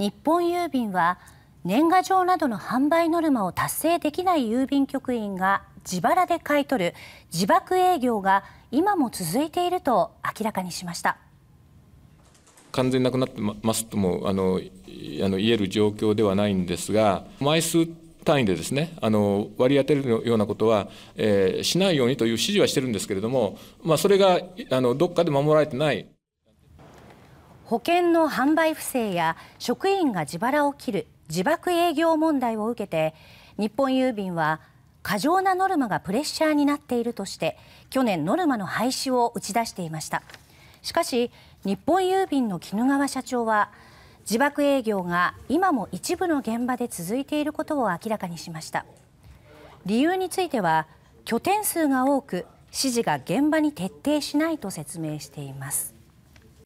日本郵便は年賀状などの販売ノルマを達成できない郵便局員が自腹で買い取る自爆営業が今も続いていると明らかにしました。完全なくなってますともあのあの言える状況ではないんですが枚数単位でですねあの割り当てるようなことは、えー、しないようにという指示はしてるんですけれども、まあ、それがあのどっかで守られてない。保険の販売不正や職員が自腹を切る自爆営業問題を受けて日本郵便は過剰なノルマがプレッシャーになっているとして去年ノルマの廃止を打ち出していましたしかし日本郵便の絹川社長は自爆営業が今も一部の現場で続いていることを明らかにしました理由については拠点数が多く指示が現場に徹底しないと説明しています